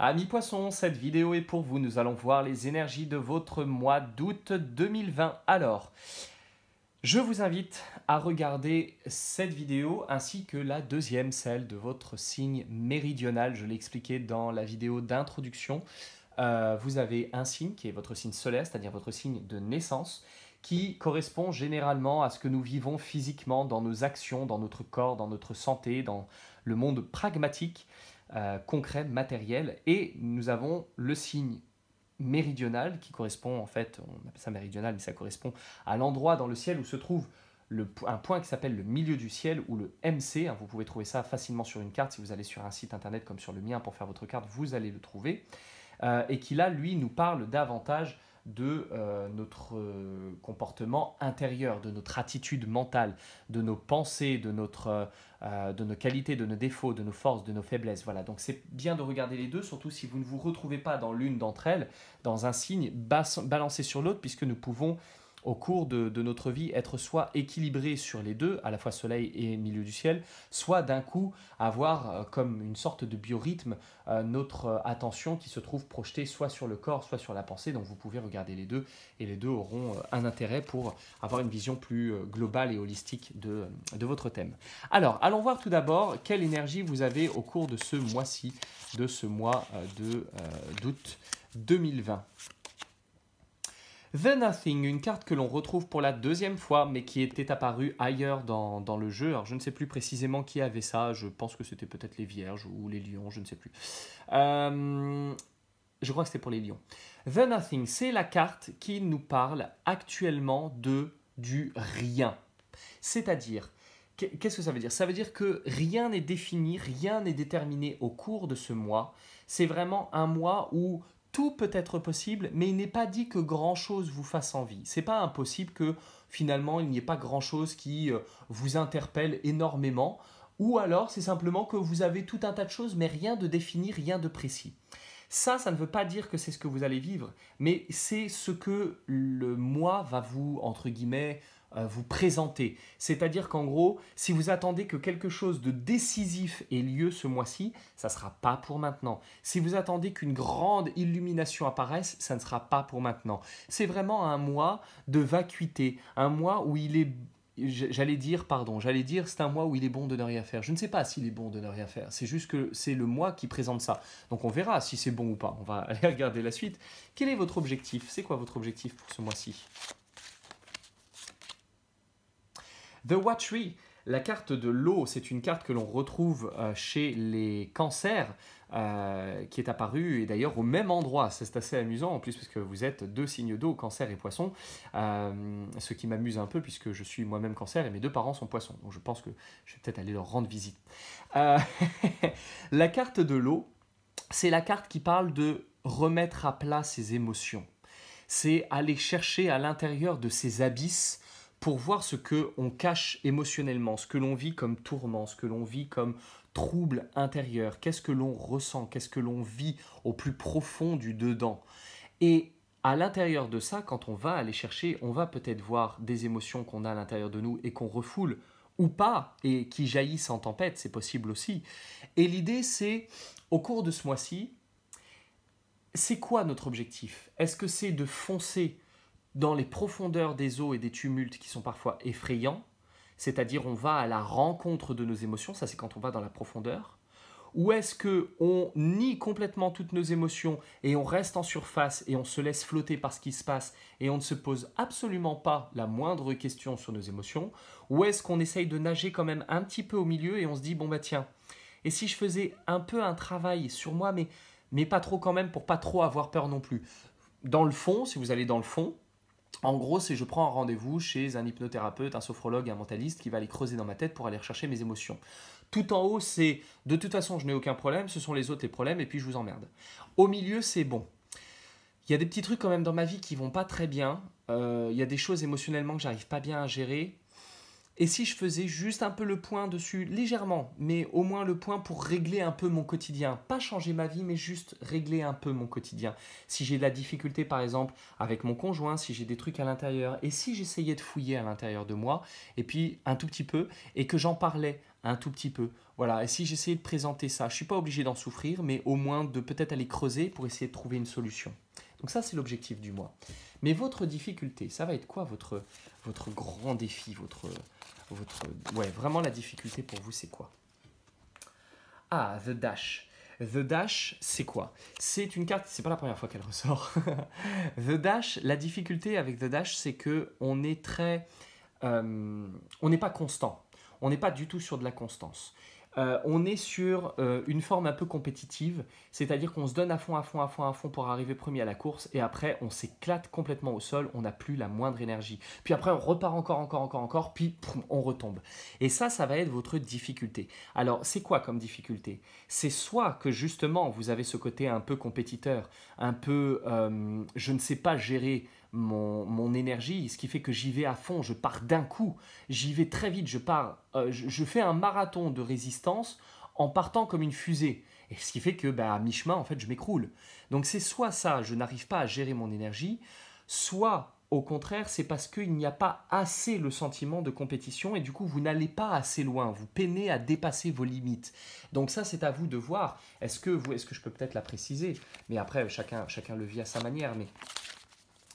Amis poissons, cette vidéo est pour vous. Nous allons voir les énergies de votre mois d'août 2020. Alors, je vous invite à regarder cette vidéo ainsi que la deuxième, celle de votre signe méridional. Je l'ai expliqué dans la vidéo d'introduction. Euh, vous avez un signe qui est votre signe solaire, c'est-à-dire votre signe de naissance, qui correspond généralement à ce que nous vivons physiquement dans nos actions, dans notre corps, dans notre santé, dans le monde pragmatique. Euh, concret, matériel. Et nous avons le signe méridional qui correspond, en fait, on appelle ça méridional, mais ça correspond à l'endroit dans le ciel où se trouve le, un point qui s'appelle le milieu du ciel ou le MC. Hein, vous pouvez trouver ça facilement sur une carte. Si vous allez sur un site internet comme sur le mien pour faire votre carte, vous allez le trouver. Euh, et qui là, lui, nous parle davantage de euh, notre euh, comportement intérieur, de notre attitude mentale, de nos pensées, de, notre, euh, de nos qualités, de nos défauts, de nos forces, de nos faiblesses. Voilà, donc c'est bien de regarder les deux, surtout si vous ne vous retrouvez pas dans l'une d'entre elles, dans un signe balancé sur l'autre, puisque nous pouvons au cours de, notre vie être soit équilibré sur les deux, à la fois soleil et milieu du ciel, soit d'un coup avoir euh, comme une sorte de biorhythme euh, notre euh, attention qui se trouve projetée soit sur le corps, soit sur la pensée. Donc vous pouvez regarder les deux et les deux auront un intérêt pour avoir une vision plus globale et holistique de, de votre thème. Alors allons voir tout d'abord quelle énergie vous avez au cours de ce mois-ci, de ce mois d'août 2020. The Nothing, une carte que l'on retrouve pour la deuxième fois, mais qui était apparue ailleurs dans, dans, le jeu. Alors je ne sais plus précisément qui avait ça, je pense que c'était peut-être les Vierges ou les Lions, je ne sais plus. Euh, je crois que c'était pour les Lions. The Nothing, c'est la carte qui nous parle actuellement de du rien. C'est-à-dire, qu'est-ce que ça veut dire Ça veut dire que rien n'est défini, rien n'est déterminé au cours de ce mois. C'est vraiment un mois où tout peut être possible, mais il n'est pas dit que grand-chose vous fasse envie. C'est pas impossible que finalement il n'y ait pas grand-chose qui euh, vous interpelle énormément, ou alors c'est simplement que vous avez tout un tas de choses, mais rien de défini, rien de précis. Ça, ça ne veut pas dire que c'est ce que vous allez vivre, mais c'est ce que le moi va vous, entre guillemets, vous présenter. C'est-à-dire qu'en gros, si vous attendez que quelque chose de décisif ait lieu ce mois-ci, ça ne sera pas pour maintenant. Si vous attendez qu'une grande illumination apparaisse, ça ne sera pas pour maintenant. C'est vraiment un mois de vacuité, un mois où il est j'allais dire, pardon, j'allais dire, c'est un mois où il est bon de ne rien faire. Je ne sais pas s'il est bon de ne rien faire. C'est juste que c'est le mois qui présente ça. Donc on verra si c'est bon ou pas. On va aller regarder la suite. Quel est votre objectif C'est quoi votre objectif pour ce mois-ci The Watchery, la carte de l'eau, c'est une carte que l'on retrouve euh, chez les cancers, euh, qui est apparue, et d'ailleurs au même endroit. C'est assez amusant, en plus, parce que vous êtes deux signes d'eau, cancer et poisson, euh, ce qui m'amuse un peu, puisque je suis moi-même cancer et mes deux parents sont poissons. Donc je pense que je vais peut-être aller leur rendre visite. la carte de l'eau, c'est la carte qui parle de remettre à plat ses émotions. C'est aller chercher à l'intérieur de ses abysses pour voir ce que on cache émotionnellement, ce que l'on vit comme tourment, ce que l'on vit comme trouble intérieur, qu'est-ce que l'on ressent, qu'est-ce que l'on vit au plus profond du dedans. Et à l'intérieur de ça, quand on va aller chercher, on va peut-être voir des émotions qu'on a à l'intérieur de nous et qu'on refoule ou pas et qui jaillissent en tempête, c'est possible aussi. Et l'idée c'est au cours de ce mois-ci, c'est quoi notre objectif Est-ce que c'est de foncer dans les profondeurs des eaux et des tumultes qui sont parfois effrayants, c'est-à-dire on va à la rencontre de nos émotions, ça c'est quand on va dans la profondeur, ou est-ce que on nie complètement toutes nos émotions et on reste en surface et on se laisse flotter par ce qui se passe et on ne se pose absolument pas la moindre question sur nos émotions, ou est-ce qu'on essaye de nager quand même un petit peu au milieu et on se dit bon bah tiens, et si je faisais un peu un travail sur moi mais mais pas trop quand même pour pas trop avoir peur non plus. Dans le fond, si vous allez dans le fond, en gros, c'est je prends un rendez-vous chez un hypnothérapeute, un sophrologue, un mentaliste qui va aller creuser dans ma tête pour aller rechercher mes émotions. Tout en haut, c'est de toute façon, je n'ai aucun problème, ce sont les autres les problèmes et puis je vous emmerde. Au milieu, c'est bon. Il y a des petits trucs quand même dans ma vie qui vont pas très bien. Euh, il y a des choses émotionnellement que j'arrive pas bien à gérer. Et si je faisais juste un peu le point dessus, légèrement, mais au moins le point pour régler un peu mon quotidien, pas changer ma vie, mais juste régler un peu mon quotidien. Si j'ai de la difficulté, par exemple, avec mon conjoint, si j'ai des trucs à l'intérieur, et si j'essayais de fouiller à l'intérieur de moi, et puis un tout petit peu, et que j'en parlais un tout petit peu. Voilà, et si j'essayais de présenter ça, je ne suis pas obligé d'en souffrir, mais au moins de peut-être aller creuser pour essayer de trouver une solution. Donc ça, c'est l'objectif du mois. Mais votre difficulté, ça va être quoi votre, votre grand défi votre, votre, Ouais, vraiment la difficulté pour vous, c'est quoi Ah, The Dash. The Dash, c'est quoi C'est une carte, c'est pas la première fois qu'elle ressort. the Dash, la difficulté avec The Dash, c'est que on est très. Euh, on n'est pas constant. On n'est pas du tout sur de la constance. Euh, on est sur euh, une forme un peu compétitive, c'est-à-dire qu'on se donne à fond, à fond, à fond, à fond pour arriver premier à la course, et après on s'éclate complètement au sol, on n'a plus la moindre énergie. Puis après on repart encore, encore, encore, encore, puis on retombe. Et ça, ça va être votre difficulté. Alors c'est quoi comme difficulté C'est soit que justement vous avez ce côté un peu compétiteur, un peu euh, je ne sais pas gérer mon, énergie, ce qui fait que j'y vais à fond, je pars d'un coup, j'y vais très vite, je pars, euh, je, fais un marathon de résistance en partant comme une fusée. Et ce qui fait que bah, à mi-chemin, en fait, je m'écroule. Donc c'est soit ça, je n'arrive pas à gérer mon énergie, soit au contraire, c'est parce qu'il n'y a pas assez le sentiment de compétition et du coup, vous n'allez pas assez loin, vous peinez à dépasser vos limites. Donc ça, c'est à vous de voir. Est-ce que vous, est-ce que je peux peut-être la préciser Mais après, chacun, chacun le vit à sa manière. Mais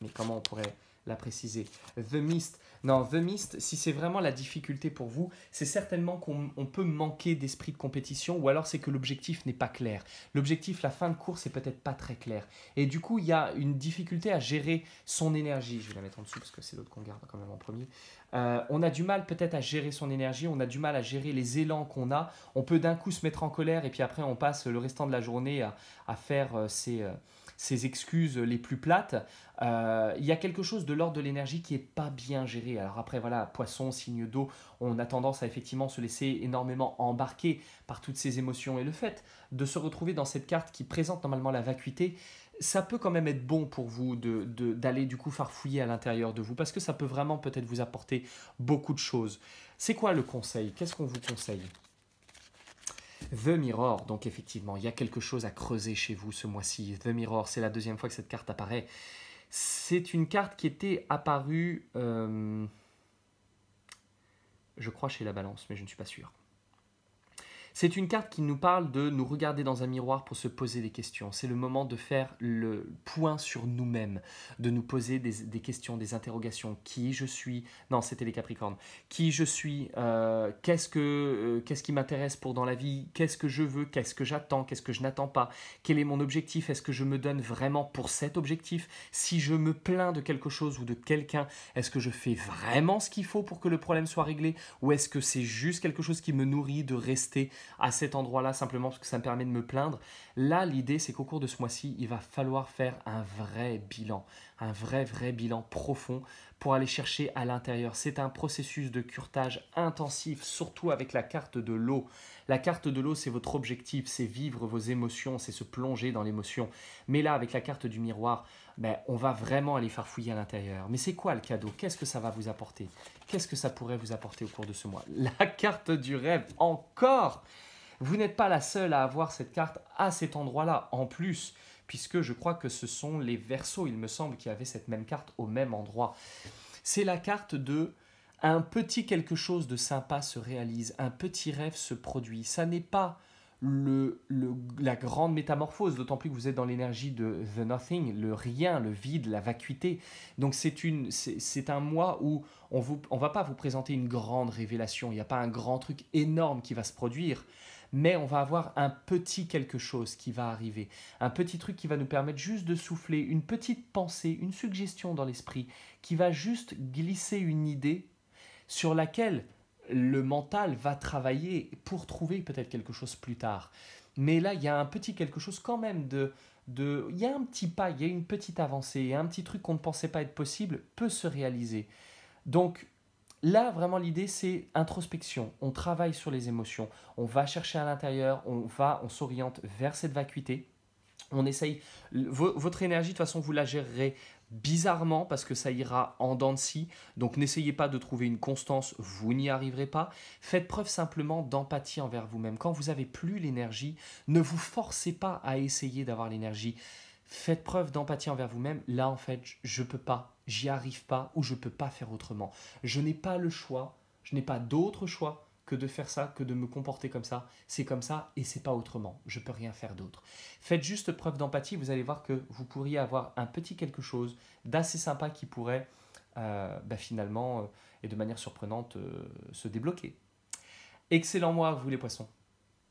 mais comment on pourrait la préciser The Mist. Non, The Mist, si c'est vraiment la difficulté pour vous, c'est certainement qu'on peut manquer d'esprit de compétition ou alors c'est que l'objectif n'est pas clair. L'objectif, la fin de course, est peut-être pas très clair. Et du coup, il y a une difficulté à gérer son énergie. Je vais la mettre en dessous parce que c'est l'autre qu'on garde quand même en premier. Euh, on a du mal peut-être à gérer son énergie, on a du mal à gérer les élans qu'on a. On peut d'un coup se mettre en colère et puis après on passe le restant de la journée à, faire euh, ses, euh, ses excuses les plus plates. Euh, il y a quelque chose de l'ordre de l'énergie qui est pas bien géré. Alors après, voilà, poisson, signe d'eau, on a tendance à effectivement se laisser énormément embarquer par toutes ces émotions. Et le fait de se retrouver dans cette carte qui présente normalement la vacuité, ça peut quand même être bon pour vous d'aller de, d'aller du coup farfouiller à l'intérieur de vous, parce que ça peut vraiment peut-être vous apporter beaucoup de choses. C'est quoi le conseil Qu'est-ce qu'on vous conseille The Mirror, donc effectivement, il y a quelque chose à creuser chez vous ce mois-ci. The Mirror, c'est la deuxième fois que cette carte apparaît. C'est une carte qui était apparue, euh, je crois, chez la balance, mais je ne suis pas sûr. C'est une carte qui nous parle de nous regarder dans un miroir pour se poser des questions. C'est le moment de faire le point sur nous-mêmes, de nous poser des, questions, des interrogations. Qui je suis Non, c'était les Capricornes. Qui je suis euh, Qu'est-ce que euh, qu'est-ce qui m'intéresse pour dans la vie Qu'est-ce que je veux Qu'est-ce que j'attends Qu'est-ce que je n'attends pas Quel est mon objectif Est-ce que je me donne vraiment pour cet objectif Si je me plains de quelque chose ou de quelqu'un, est-ce que je fais vraiment ce qu'il faut pour que le problème soit réglé Ou est-ce que c'est juste quelque chose qui me nourrit de rester à cet endroit-là simplement parce que ça me permet de me plaindre. Là, l'idée, c'est qu'au cours de ce mois-ci, il va falloir faire un vrai bilan, un vrai, vrai bilan profond pour aller chercher à l'intérieur. C'est un processus de curtage intensif, surtout avec la carte de l'eau. La carte de l'eau, c'est votre objectif, c'est vivre vos émotions, c'est se plonger dans l'émotion. Mais là, avec la carte du miroir, ben, on va vraiment aller faire fouiller à l'intérieur. Mais c'est quoi le cadeau Qu'est-ce que ça va vous apporter Qu'est-ce que ça pourrait vous apporter au cours de ce mois La carte du rêve, encore vous n'êtes pas la seule à avoir cette carte à cet endroit-là. En plus, puisque je crois que ce sont les versos, il me semble, qui avaient cette même carte au même endroit. C'est la carte de un petit quelque chose de sympa se réalise, un petit rêve se produit. Ça n'est pas la grande métamorphose, d'autant plus que vous êtes dans l'énergie de the nothing, le rien, le vide, la vacuité. Donc c'est un mois où on ne on va pas vous présenter une grande révélation, il n'y a pas un grand truc énorme qui va se produire, mais on va avoir un petit quelque chose qui va arriver, un petit truc qui va nous permettre juste de souffler, une petite pensée, une suggestion dans l'esprit, qui va juste glisser une idée sur laquelle le mental va travailler pour trouver peut-être quelque chose plus tard. Mais là, il y a un petit quelque chose quand même de... de il y a un petit pas, il y a une petite avancée, un petit truc qu'on ne pensait pas être possible peut se réaliser. Donc là, vraiment, l'idée, c'est introspection. On travaille sur les émotions, on va chercher à l'intérieur, on va, on s'oriente vers cette vacuité. On essaye, votre énergie, de toute façon, vous la gérerez bizarrement parce que ça ira en dents de scie. Donc n'essayez pas de trouver une constance, vous n'y arriverez pas. Faites preuve simplement d'empathie envers vous-même. Quand vous avez plus l'énergie, ne vous forcez pas à essayer d'avoir l'énergie. Faites preuve d'empathie envers vous-même. Là, en fait, je peux pas, j'y arrive pas ou je peux pas faire autrement. Je n'ai pas le choix, je n'ai pas d'autre choix que de faire ça, que de me comporter comme ça. C'est comme ça et c'est pas autrement. Je peux rien faire d'autre. Faites juste preuve d'empathie, vous allez voir que vous pourriez avoir un petit quelque chose d'assez sympa qui pourrait euh, bah, finalement euh, et de manière surprenante euh, se débloquer. Excellent mois vous les poissons.